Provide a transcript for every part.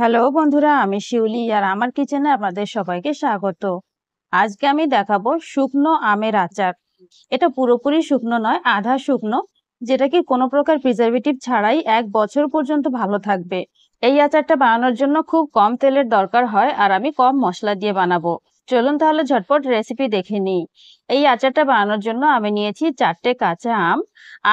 Hello বন্ধুরা আমি শিউলি আর আমার কিচেনে আপনাদের সবাইকে স্বাগত আজকে আমি দেখাবো শুকনো আমের আচার এটা পুরোপুরি শুকনো নয় আধা শুকনো যেটা কি কোনো প্রকার প্রিজারভেটিভ ছাড়াই এক বছর পর্যন্ত ভালো থাকবে এই আচারটা বানানোর জন্য খুব কম তেলের দরকার হয় আর আমি কম মশলা দিয়ে বানাবো চলুন তাহলে ঝটপট রেসিপি দেখে নিই এই আচারটা বানানোর জন্য আমি নিয়েছি চারটে কাঁচা আম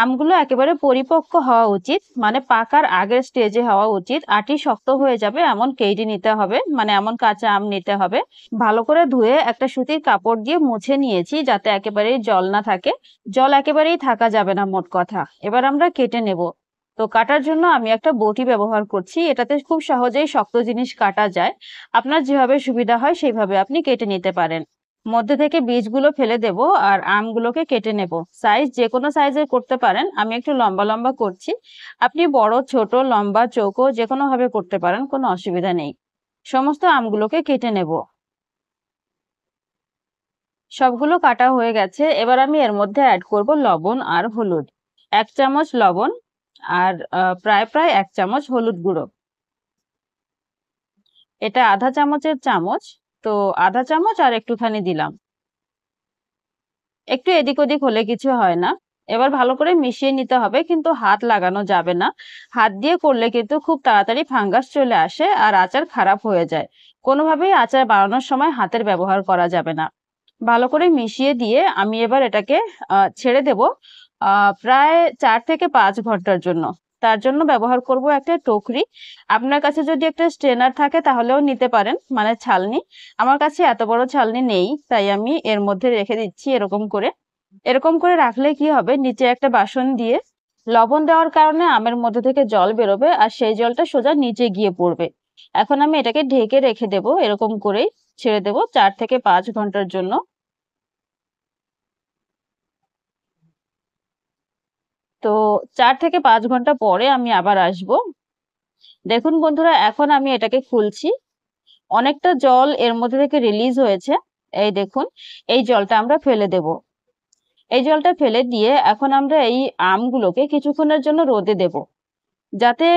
আমগুলো একেবারে পরিপক্ক হওয়া উচিত মানে পাকার আগের স্টেজে হওয়া উচিত আটি শক্ত হয়ে যাবে এমন কেইটি নিতে হবে মানে এমন কাঁচা আম নিতে হবে ভালো করে ধুয়ে একটা সুতির কাপড় দিয়ে মুছে নিয়েছি যাতে একেবারেই জল না থাকে জল একেবারেই থাকা যাবে না মোট কথা এবার আমরা কেটে নেব তো কাটার জন্য আমি একটা বটি ব্যবহার করছি এটাতে খুব সহজেই শক্ত জিনিস কাটা যায় আপনার যেভাবে সুবিধা হয় সেইভাবে আপনি কেটে নিতে পারেন মধ্যে থেকে বীজগুলো ফেলে দেব আর আমগুলোকে কেটে নেব সাইজ যে কোনো সাইজের করতে পারেন আমি একটু লম্বা লম্বা করছি আপনি বড় ছোট লম্বা চৌকো যে কোনোভাবে করতে পারেন কোনো অসুবিধা নেই সমস্ত আমগুলোকে কেটে নেব সবগুলো কাটা হয়ে গেছে এবার আমি এর মধ্যে অ্যাড করব লবণ আর হলুদ এক চামচ লবণ আর প্রায় প্রায় এক চামচ হলুদ গুঁড়ো এটা আধা চামচের চামচ তো আধা চামচ আর একটুখানি দিলাম একটু এদিক ওদিক হলে কিছু হয় না এবার ভালো করে মিশিয়ে নিতে হবে কিন্তু হাত লাগানো যাবে না হাত দিয়ে করলে কিন্তু খুব তাড়াতাড়ি ফাঙ্গাস চলে আসে আর আচার খারাপ হয়ে যায় কোনোভাবেই আচার বানানোর সময় হাতের ব্যবহার করা যাবে না ভালো করে মিশিয়ে দিয়ে আমি এবার এটাকে ছেড়ে দেব প্রায় চার থেকে পাঁচ ঘন্টার জন্য তার জন্য ব্যবহার করব একটা টোকরি আপনার কাছে যদি একটা স্ট্রেনার থাকে তাহলেও নিতে পারেন মানে ছালনি আমার কাছে এত বড় ছালনি নেই তাই আমি এর মধ্যে রেখে দিচ্ছি এরকম করে এরকম করে রাখলে কি হবে নিচে একটা বাসন দিয়ে লবণ দেওয়ার কারণে আমের মধ্যে থেকে জল বেরোবে আর সেই জলটা সোজা নিচে গিয়ে পড়বে এখন আমি এটাকে ঢেকে রেখে দেব এরকম করেই ছেড়ে দেব চার থেকে পাঁচ ঘন্টার জন্য তো চার থেকে পাঁচ ঘন্টা পরে আমি আবার আসব দেখুন বন্ধুরা এখন আমি এটাকে খুলছি অনেকটা জল এর মধ্যে থেকে রিলিজ হয়েছে এই দেখুন এই জলটা আমরা ফেলে দেব এই জলটা ফেলে দিয়ে এখন আমরা এই আমগুলোকে কিছুক্ষণের জন্য রোদে দেব যাতে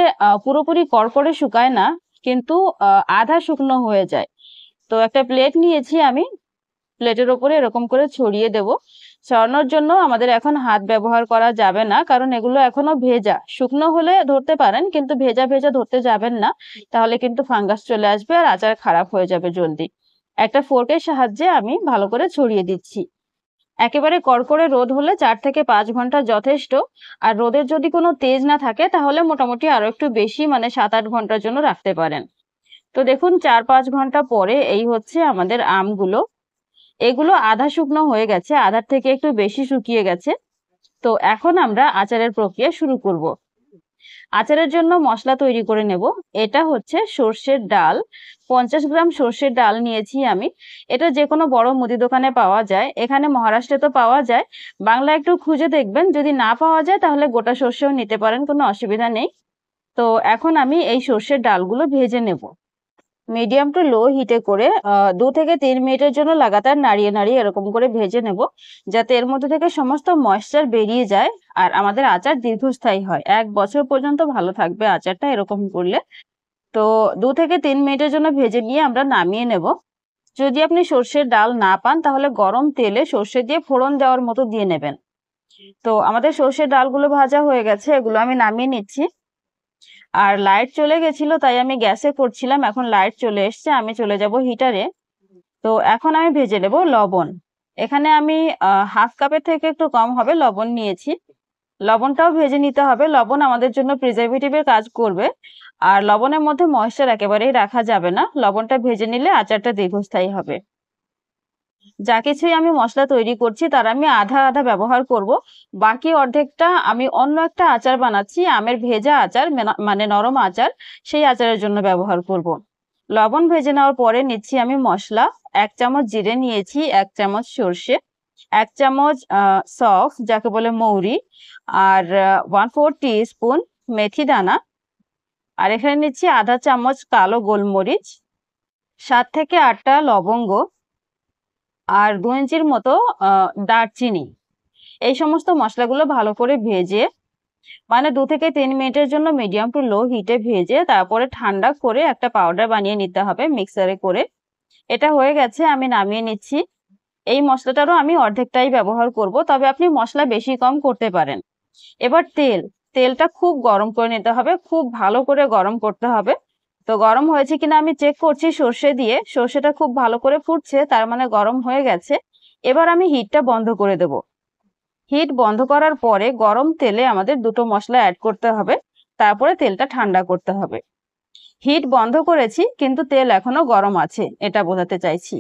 পুরোপুরি কড়কড়ে শুকায় না কিন্তু আধা শুকনো হয়ে যায় তো একটা প্লেট নিয়েছি আমি প্লেটের ওপরে এরকম করে ছড়িয়ে দেব ছড়ানোর জন্য আমাদের এখন হাত ব্যবহার করা যাবে না কারণ এগুলো এখনো ভেজা শুকনো হলে ধরতে পারেন কিন্তু ভেজা ভেজা ধরতে যাবেন না তাহলে কিন্তু ফাঙ্গাস চলে আসবে আর আচার খারাপ হয়ে যাবে জলদি একটা ফোর্কের সাহায্যে আমি ভালো করে ছড়িয়ে দিচ্ছি একেবারে কড়কড়ে রোদ হলে চার থেকে পাঁচ ঘন্টা যথেষ্ট আর রোদের যদি কোনো তেজ না থাকে তাহলে মোটামুটি আরো একটু বেশি মানে সাত আট ঘন্টার জন্য রাখতে পারেন তো দেখুন চার পাঁচ ঘন্টা পরে এই হচ্ছে আমাদের আমগুলো এগুলো আধা শুকনো হয়ে গেছে আধার থেকে একটু বেশি শুকিয়ে গেছে তো এখন আমরা আচারের প্রক্রিয়া শুরু করব। আচারের জন্য মশলা তৈরি করে নেব এটা হচ্ছে সর্ষের ডাল পঞ্চাশ গ্রাম সর্ষের ডাল নিয়েছি আমি এটা যে কোনো বড় মুদি দোকানে পাওয়া যায় এখানে মহারাষ্ট্রে তো পাওয়া যায় বাংলা একটু খুঁজে দেখবেন যদি না পাওয়া যায় তাহলে গোটা সর্ষেও নিতে পারেন কোনো অসুবিধা নেই তো এখন আমি এই সর্ষের ডালগুলো ভেজে নেব মিডিয়াম টু লো হিটে করে দু থেকে তিন মিনিটের জন্য লাগাতার নাড়িয়ে নাড়িয়ে এরকম করে ভেজে নেব যাতে এর মধ্যে থেকে সমস্ত ময়েশ্চার বেরিয়ে যায় আর আমাদের আচার দীর্ঘস্থায়ী হয় এক বছর পর্যন্ত ভালো থাকবে আচারটা এরকম করলে তো দু থেকে তিন মিনিটের জন্য ভেজে নিয়ে আমরা নামিয়ে নেব যদি আপনি সর্ষের ডাল না পান তাহলে গরম তেলে সর্ষে দিয়ে ফোড়ন দেওয়ার মতো দিয়ে নেবেন তো আমাদের সর্ষের ডালগুলো ভাজা হয়ে গেছে এগুলো আমি নামিয়ে নিচ্ছি আর লাইট চলে গেছিল তাই আমি গ্যাসে করছিলাম এখন লাইট চলে এসছে আমি চলে যাব হিটারে তো এখন আমি ভেজে নেব লবণ এখানে আমি হাফ কাপের থেকে একটু কম হবে লবণ নিয়েছি লবণটাও ভেজে নিতে হবে লবণ আমাদের জন্য প্রিজারভেটিভের কাজ করবে আর লবণের মধ্যে ময়েশ্চার একেবারেই রাখা যাবে না লবণটা ভেজে নিলে আচারটা দীর্ঘস্থায়ী হবে যা কিছুই আমি মশলা তৈরি করছি তার আমি আধা আধা ব্যবহার করব বাকি অর্ধেকটা আমি অন্য একটা আচার বানাচ্ছি আমের ভেজা আচার মানে নরম আচার সেই আচারের জন্য ব্যবহার করব। লবণ ভেজে নেওয়ার পরে নিচ্ছি আমি মশলা এক চামচ জিরে নিয়েছি এক চামচ সর্ষে এক চামচ সফ যাকে বলে মৌরি আর ওয়ান ফোর টি স্পুন মেথি দানা আর এখানে নিচ্ছি আধা চামচ কালো গোলমরিচ সাত থেকে আটটা লবঙ্গ আর দু ইঞ্চির মতো দারচিনি এই সমস্ত মশলাগুলো ভালো করে ভেজে মানে দু থেকে তিন মিনিটের জন্য মিডিয়াম টু লো হিটে ভেজে তারপরে ঠান্ডা করে একটা পাউডার বানিয়ে নিতে হবে মিক্সারে করে এটা হয়ে গেছে আমি নামিয়ে নিচ্ছি এই মশলাটারও আমি অর্ধেকটাই ব্যবহার করব তবে আপনি মশলা বেশি কম করতে পারেন এবার তেল তেলটা খুব গরম করে নিতে হবে খুব ভালো করে গরম করতে হবে তো গরম হয়েছে কিনা আমি চেক করছি সর্ষে দিয়ে সর্ষেটা খুব ভালো করে ফুটছে তার মানে গরম হয়ে গেছে এবার আমি হিটটা বন্ধ করে দেব হিট বন্ধ করার পরে গরম তেলে আমাদের দুটো মশলা অ্যাড করতে হবে তারপরে তেলটা ঠান্ডা করতে হবে হিট বন্ধ করেছি কিন্তু তেল এখনো গরম আছে এটা বোঝাতে চাইছি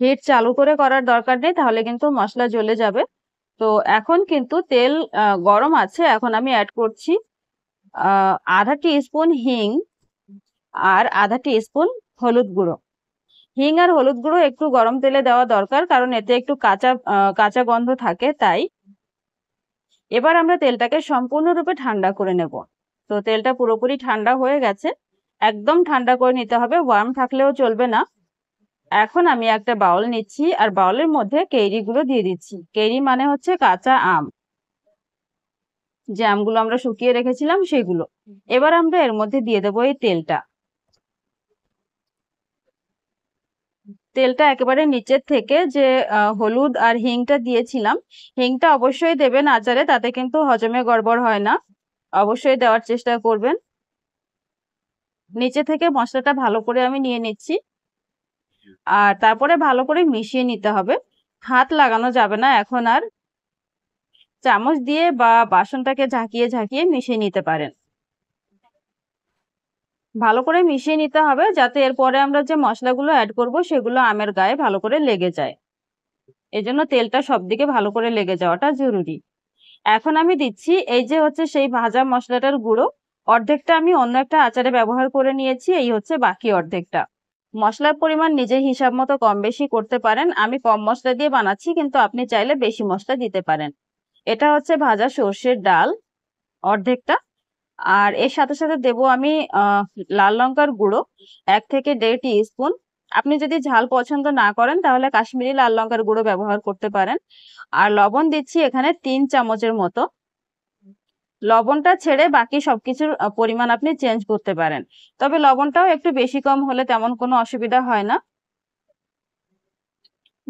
হিট চালু করে করার দরকার নেই তাহলে কিন্তু মশলা জ্বলে যাবে তো এখন কিন্তু তেল গরম আছে এখন আমি অ্যাড করছি আধা টি স্পুন হিং আর আধা টি স্পুন হলুদ গুঁড়ো হিং আর হলুদ গুঁড়ো একটু গরম তেলে দেওয়া দরকার কারণ এতে একটু কাঁচা কাঁচা গন্ধ থাকে তাই এবার আমরা তেলটাকে সম্পূর্ণরূপে ঠান্ডা করে নেব তো তেলটা পুরোপুরি ঠান্ডা হয়ে গেছে একদম ঠান্ডা করে নিতে হবে ওয়ার্ম থাকলেও চলবে না এখন আমি একটা বাউল নিচ্ছি আর বাউলের মধ্যে গুঁড়ো দিয়ে দিচ্ছি কেরি মানে হচ্ছে কাঁচা আম যে আমগুলো আমরা শুকিয়ে রেখেছিলাম সেগুলো এবার আমরা এর মধ্যে দিয়ে দেবো এই তেলটা তেলটা একেবারে নিচের থেকে যে হলুদ আর হিংটা দিয়েছিলাম হিংটা অবশ্যই দেবেন আচারে তাতে কিন্তু হজমে গড়বড় হয় না অবশ্যই দেওয়ার চেষ্টা করবেন নিচে থেকে মশলাটা ভালো করে আমি নিয়ে নিচ্ছি আর তারপরে ভালো করে মিশিয়ে নিতে হবে হাত লাগানো যাবে না এখন আর চামচ দিয়ে বা বাসনটাকে ঝাঁকিয়ে ঝাঁকিয়ে মিশিয়ে নিতে পারেন ভালো করে মিশিয়ে নিতে হবে যাতে এরপরে আমরা যে মশলাগুলো অ্যাড করব সেগুলো আমের গায়ে ভালো করে লেগে যায় এজন্য তেলটা সব দিকে ভালো করে লেগে যাওয়াটা জরুরি এখন আমি দিচ্ছি এই যে হচ্ছে সেই ভাজা মশলাটার গুঁড়ো অর্ধেকটা আমি অন্য একটা আচারে ব্যবহার করে নিয়েছি এই হচ্ছে বাকি অর্ধেকটা মশলার পরিমাণ নিজের হিসাব মতো কম বেশি করতে পারেন আমি কম মশলা দিয়ে বানাচ্ছি কিন্তু আপনি চাইলে বেশি মশলা দিতে পারেন এটা হচ্ছে ভাজা সর্ষের ডাল অর্ধেকটা আর এর সাথে সাথে দেব আমি লাল লঙ্কার গুঁড়ো এক থেকে দেড় টি স্পুন আপনি যদি ঝাল পছন্দ না করেন তাহলে কাশ্মীরি লাল লঙ্কার গুঁড়ো ব্যবহার করতে পারেন আর লবণ দিচ্ছি এখানে তিন চামচের মতো লবণটা ছেড়ে বাকি সবকিছুর পরিমাণ আপনি চেঞ্জ করতে পারেন তবে লবণটাও একটু বেশি কম হলে তেমন কোনো অসুবিধা হয় না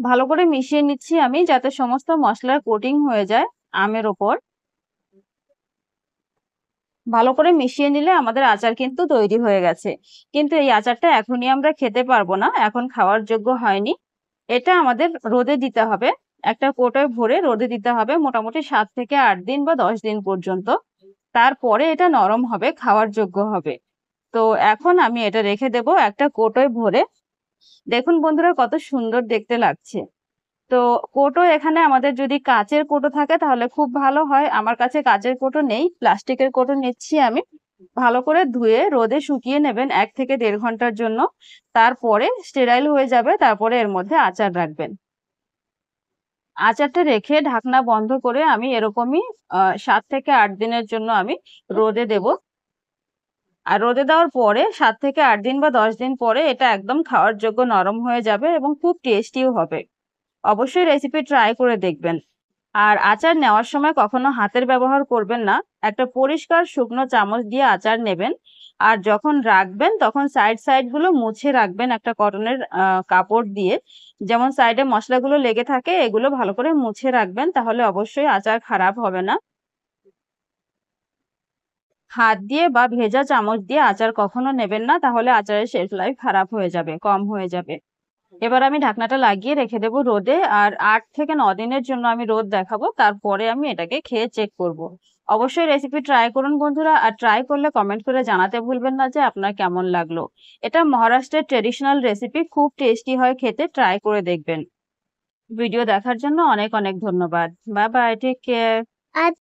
ভালো করে মিশিয়ে নিচ্ছি আমি যাতে সমস্ত মশলার কোটিং হয়ে যায় আমের ওপর ভালো করে মিশিয়ে নিলে আমাদের আচার কিন্তু তৈরি হয়ে গেছে কিন্তু এই আচারটা এখনই আমরা খেতে পারবো না এখন খাওয়ার যোগ্য হয়নি এটা আমাদের রোদে দিতে হবে একটা কোটায় ভরে রোদে দিতে হবে মোটামুটি সাত থেকে আট দিন বা দশ দিন পর্যন্ত তারপরে এটা নরম হবে খাওয়ার যোগ্য হবে তো এখন আমি এটা রেখে দেব একটা কোটোয় ভরে দেখুন বন্ধুরা কত সুন্দর দেখতে লাগছে তো কোটো এখানে আমাদের যদি কাচের কোটো থাকে তাহলে খুব ভালো হয় আমার কাছে কাচের কোটো নেই প্লাস্টিকের কোটো নিচ্ছি আমি ভালো করে ধুয়ে রোদে শুকিয়ে নেবেন এক থেকে দেড় ঘন্টার জন্য তারপরে স্টেরাইল হয়ে যাবে তারপরে এর মধ্যে আচার রাখবেন আচারটা রেখে ঢাকনা বন্ধ করে আমি এরকমই সাত থেকে আট দিনের জন্য আমি রোদে দেব আর রোদে দেওয়ার পরে সাত থেকে আট দিন বা দশ দিন পরে এটা একদম খাওয়ার যোগ্য নরম হয়ে যাবে এবং খুব টেস্টিও হবে অবশ্যই রেসিপি ট্রাই করে দেখবেন আর আচার নেওয়ার সময় কখনো হাতের ব্যবহার করবেন না একটা পরিষ্কার শুকনো চামচ দিয়ে আচার নেবেন আর যখন রাখবেন তখন সাইড সাইডগুলো মুছে রাখবেন একটা কটনের কাপড় দিয়ে যেমন সাইডে মশলাগুলো লেগে থাকে এগুলো ভালো করে মুছে রাখবেন তাহলে অবশ্যই আচার খারাপ হবে না হাত দিয়ে বা ভেজা চামচ দিয়ে আচার কখনো নেবেন না তাহলে আচারের শেফ লাইফ খারাপ হয়ে যাবে কম হয়ে যাবে এবার আমি ঢাকনাটা লাগিয়ে রেখে দেব রোদে আর আট থেকে ন দিনের জন্য আমি রোদ দেখাবো তারপরে আমি এটাকে খেয়ে চেক করব। অবশ্যই রেসিপি ট্রাই করুন বন্ধুরা আর ট্রাই করলে কমেন্ট করে জানাতে ভুলবেন না যে আপনার কেমন লাগলো এটা মহারাষ্ট্রের ট্রেডিশনাল রেসিপি খুব টেস্টি হয় খেতে ট্রাই করে দেখবেন ভিডিও দেখার জন্য অনেক অনেক ধন্যবাদ বাই বাই টেক কেয়ার